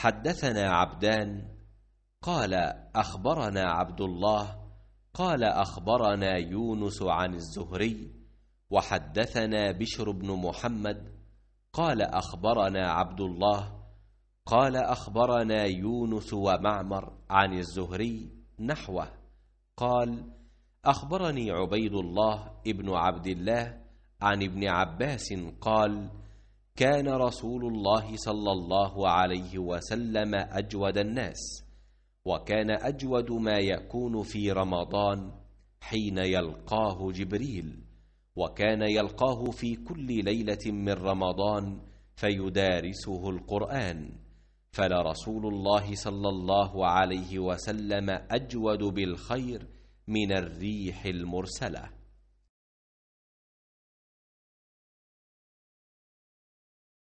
حدثنا عبدان قال اخبرنا عبد الله قال اخبرنا يونس عن الزهري وحدثنا بشر بن محمد قال اخبرنا عبد الله قال اخبرنا يونس ومعمر عن الزهري نحوه قال اخبرني عبيد الله ابن عبد الله عن ابن عباس قال كان رسول الله صلى الله عليه وسلم أجود الناس وكان أجود ما يكون في رمضان حين يلقاه جبريل وكان يلقاه في كل ليلة من رمضان فيدارسه القرآن فلرسول الله صلى الله عليه وسلم أجود بالخير من الريح المرسله